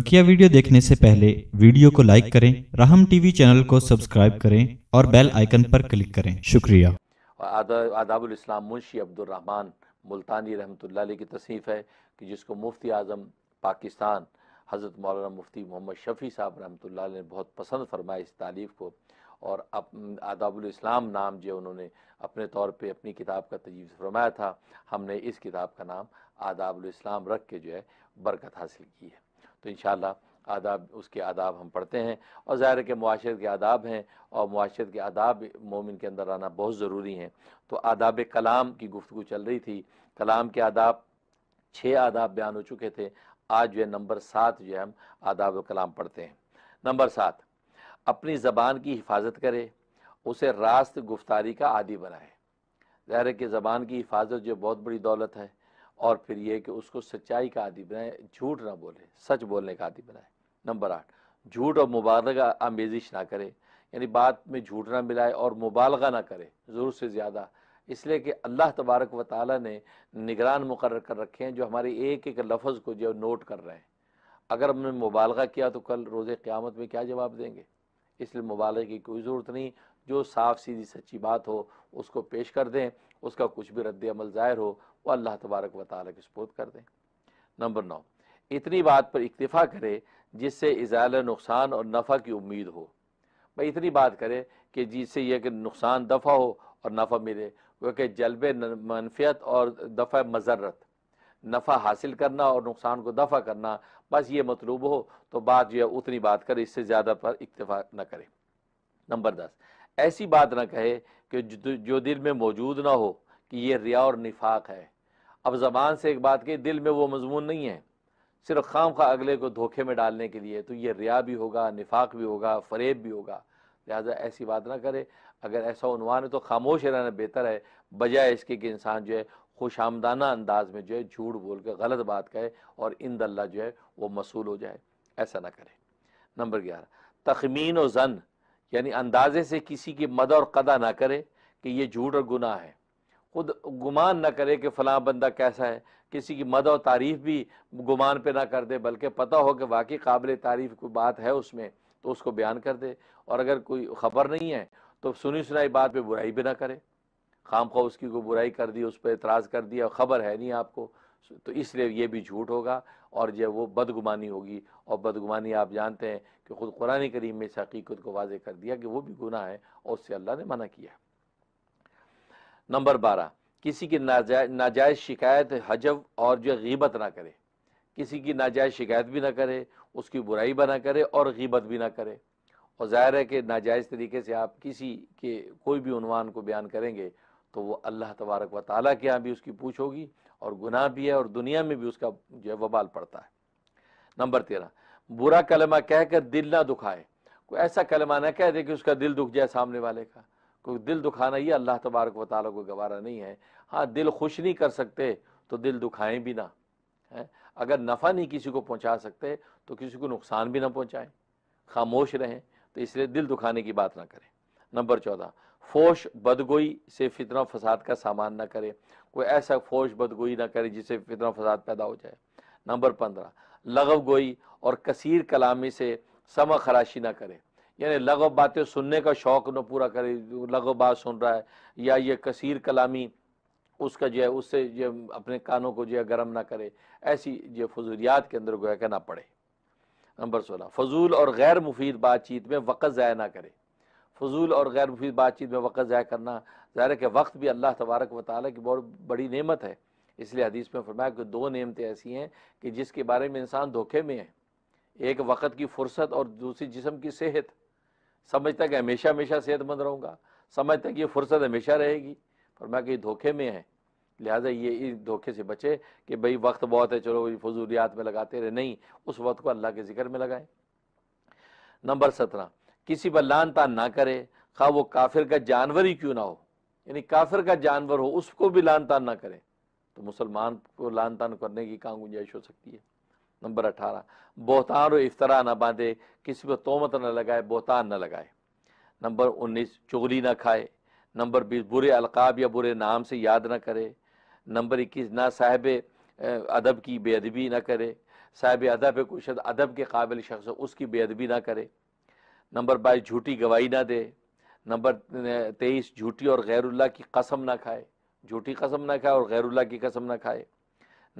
बकिया वीडियो देखने से पहले वीडियो को लाइक करें राहम टीवी चैनल को सब्सक्राइब करें और बेल आइकन पर क्लिक करें शुक्रिया आदाबुल इस्लाम मुंशी अब्दुलरहमान मुल्तानी रहमत की तसीफ़ है कि जिसको मुफ्ती आज़म पाकिस्तान हज़रत मौलाना मुफ्ती मोहम्मद शफ़ी साहब रहमत ने बहुत पसंद फरमाया इस तारीफ़ को और अप आदाबुल इस्लाम नाम जो उन्होंने अपने तौर पे अपनी किताब का तजीज़ फरमाया था हमने इस किताब का नाम आदाबुल इस्लाम रख के जो है बरकत हासिल की है तो इन आदाब उसके आदाब हम पढ़ते हैं और ज़ाहिर के कि माशरे के आदाब हैं और माशरे के आदाब मोमिन के अंदर आना बहुत ज़रूरी हैं तो आदाब कलाम की गुफ्तु चल रही थी कलाम के आदाब छः आदाब बयान हो चुके थे आज जो है नंबर सात जो है हम आदाब कलाम पढ़ते हैं नंबर सात अपनी ज़बान की हिफाजत करे उसे रास्त गुफ्तारी का आदि बनाए ज़ाहिर के ज़बान की हिफाजत जो बहुत बड़ी दौलत है और फिर ये कि उसको सच्चाई का आदि बनाए झूठ ना बोले सच बोलने का आदि बनाए नंबर आठ झूठ और मुबालगा आमेजिश ना करे यानी बात में झूठ ना मिलाए और मुबालगा ना करे ज़रूर से ज़्यादा इसलिए कि अल्लाह तबारक व ताली ने निगरान मुकर कर रखे हैं जो हमारे एक एक लफ्ज़ को जो नोट कर रहे हैं अगर हमने मुबालगा किया तो कल रोज़ क़्यामत में क्या जवाब देंगे इसलिए मुबालगे की कोई ज़रूरत नहीं जो साफ सीधी सच्ची बात हो उसको पेश कर दें उसका कुछ भी रद्द अमल ज़ाहिर हो वो अल्लाह तबारक व के सपोर्ट कर दें नंबर नौ इतनी बात पर इतफ़ा करे जिससे इजाल नुकसान और नफ़ा की उम्मीद हो भाई इतनी बात करे कि जिससे यह कि नुकसान दफ़ा हो और नफ़ा मिले क्योंकि जलब मनफियत और दफ़ा मजरत नफ़ा हासिल करना और नुकसान को दफ़ा करना बस ये मतलूब हो तो बात जो है उतनी बात करे इससे ज़्यादा पर इतफ़ा न करें नंबर दस ऐसी बात ना कहे कि जो दिल में मौजूद ना हो कि ये रिया और निफाक है अब ज़बान से एक बात कही दिल में वो मजमून नहीं है सिर्फ खाम खा अगले को धोखे में डालने के लिए तो ये रिया भी होगा निफाक भी होगा फरेब भी होगा लिहाजा ऐसी बात ना करे अगर ऐसा उनवान है तो खामोश रहना बेहतर है बजाय इसके कि इंसान जो है खुश आमदाना अंदाज में जो है झूठ बोल के गलत बात कहे और इन दल्ला जो है वो मसूल हो जाए ऐसा ना करे नंबर ग्यारह तखमीन और जन यानी अंदाजे से किसी की मद और कदा ना करे कि ये झूठ और गुनाह है खुद गुमान ना करे कि फ़लाँ बंदा कैसा है किसी की मद और तारीफ़ भी गुमान पे ना कर दे बल्कि पता हो कि वाकई काबिल तारीफ़ कोई बात है उसमें तो उसको बयान कर दे और अगर कोई ख़बर नहीं है तो सुनी सुनाई बात पे बुराई भी ना करे खाम खा उसकी कोई बुराई कर दी उस पर एतराज़ कर दिया खबर है नहीं आपको तो इसलिए ये भी झूठ होगा और जो वो बदगुमानी होगी और बदगुमानी आप जानते हैं कि ख़ुद कुरान करीम में इस हकीकत को वाज कर दिया कि वो भी गुना है और उससे अल्लाह ने मना किया नंबर बारह किसी की नाजा नाजायज़ शिकायत हजब और जो गीबत ना करे किसी की नाजायज़ शिकायत भी ना करे उसकी बुराई भी ना करे और गीबत भी ना करे और ज़ाहिर है कि नाजायज़ तरीके से आप किसी के कोई भी उनवान को बयान करेंगे तो वो अल्लाह तबारक व ताली के यहाँ भी उसकी पूछ होगी और गुनाह भी है और दुनिया में भी उसका जो है वबाल पड़ता है नंबर तेरह बुरा कलमा कह कर दिल ना दुखाए कोई ऐसा कलमा ना कह दे कि उसका दिल दुख जाए सामने वाले का कोई दिल दुखाना ये अल्लाह तबारक व ताली को गवारा नहीं है हाँ दिल खुश नहीं कर सकते तो दिल दुखाएं भी ना है अगर नफ़ा नहीं किसी को पहुँचा सकते तो किसी को नुकसान भी ना पहुँचाएँ खामोश रहें तो इसलिए दिल दुखाने की बात ना करें नंबर चौदह फोश बदगोई से फितना फसाद का सामान ना करे कोई ऐसा फोश बदगोई ना करे जिससे फितना फसाद पैदा हो जाए नंबर पंद्रह लगव गोई और कसीर कलामी से समा खराशी ना करे यानी लगव बातें सुनने का शौक ना पूरा करे लगव बात सुन रहा है या ये कसीर कलामी उसका जो है उससे जो अपने कानों को जो है गर्म ना करे ऐसी जो फजूलियात के अंदर गोया करना पड़े नंबर सोलह फजूल और गैर मुफीद बातचीत में वक़्त ज़ाय ना करे फजूल और गैर मुफीद बातचीत में वक्त ज़ाय करना ज़ाहिर है कि वक्त भी अल्लाह तबारक वाली की बहुत बड़ी नेमत है इसलिए हदीस में फरमाया कि दो नेमतें ऐसी हैं कि जिसके बारे में इंसान धोखे में है एक वक्त की फुर्सत और दूसरी जिसम की सेहत समझता कि हमेशा हमेशा सेहतमंद रहूँगा समझता कि ये फुर्सत हमेशा रहेगी फरमाया कि धोखे में है लिहाजा ये इस धोखे से बचे कि भाई वक्त बहुत है चलो फजूलियात में लगाते रहे नहीं उस वक्त को अल्लाह के ज़िक्र में लगाएं नंबर सत्रह किसी पर लान तान ना करे खा वो काफिर का जानवर ही क्यों ना हो यानी काफिर का जानवर हो उसको भी लान तान ना करे तो मुसलमान को लान तान करने की कहाँ गुंजाइश हो सकती है नंबर अठारह बोहतान और इफ्तरा ना बांधे किसी पर तोमत ना लगाए बोहतान ना लगाए नंबर उन्नीस चुगली ना खाए नंबर बीस बुरे अलकाब या बुरे नाम से याद ना करे नंबर इक्कीस ना साहब अदब की बेअदबी ना करे साहब अदब कुछ अदब के काबिल शख्स उसकी बेअदबी ना करे नंबर बाईस झूठी गवाही ना दे नंबर तेईस झूठी और गैरुल्ला की कसम ना खाए झूठी कसम ना खाए और गैरुल्ला की कसम ना खाए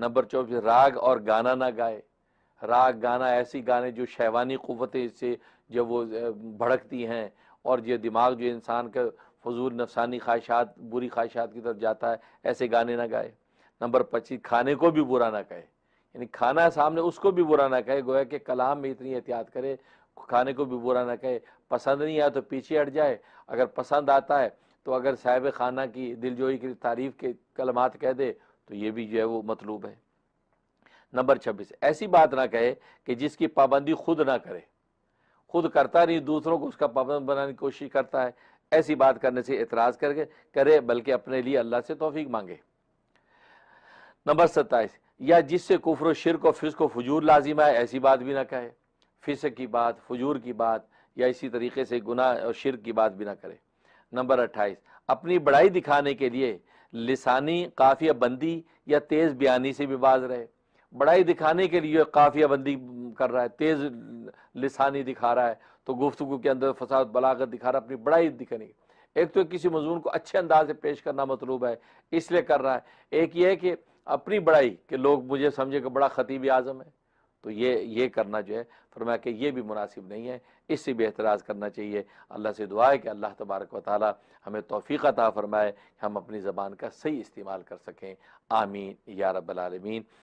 नंबर चौबीस राग और गाना ना गाए राग गाना ऐसी गाने जो शैवानी क़वतें से जब वो भड़कती हैं और ये दिमाग जो इंसान का फजूल नफसानी ख्वाहिशात बुरी ख्वाहिशात की तरफ जाता है ऐसे गाने ना गाए नंबर पच्चीस खाने को भी बुरा ना कहे यानी खाना सामने उसको भी बुरा ना कहे गोया कि कलाम में इतनी एहतियात करे खाने को भी बुरा ना कहे पसंद नहीं आया तो पीछे हट जाए अगर पसंद आता है तो अगर साहिब खाना की दिलजोई की तारीफ़ के कलमात कह दे तो ये भी जो है वो मतलूब है नंबर छब्बीस ऐसी बात ना कहे कि जिसकी पाबंदी खुद ना करे खुद करता नहीं दूसरों को उसका पाबंद बनाने की कोशिश करता है ऐसी बात करने से एतराज़ करके करे बल्कि अपने लिए अल्लाह से तोफीक मांगे नंबर सत्ताईस या जिससे कुफर शिरक फिर को फजूर लाजिम आए ऐसी बात भी ना कहे फिसक की बात फजूर की बात या इसी तरीके से गुनाह और शिर की बात भी ना करे नंबर अट्ठाईस अपनी बड़ाई दिखाने के लिए लसानी काफिया बंदी या तेज़ बयानी से भी बाज रहे बड़ाई दिखाने के लिए काफिया बंदी कर रहा है तेज़ लसानी दिखा रहा है तो गुफ्तु के अंदर फसाद बलागत दिखा रहा है अपनी बड़ाई दिखाने की एक तो किसी मजमून को अच्छे अंदाज से पेश करना मतलूब है इसलिए कर रहा है एक ये है कि अपनी बड़ाई कि लोग मुझे समझे कि बड़ा ख़तीब आज़म है तो ये ये करना जो है फरमाया कि ये भी मुनासिब नहीं है इससे भी एतराज़ करना चाहिए अल्लाह से दुआ है कि अल्लाह तबारक व हमें तोफ़ी अता फ़रमाए हम अपनी ज़बान का सही इस्तेमाल कर सकें आमीन या रबालमीन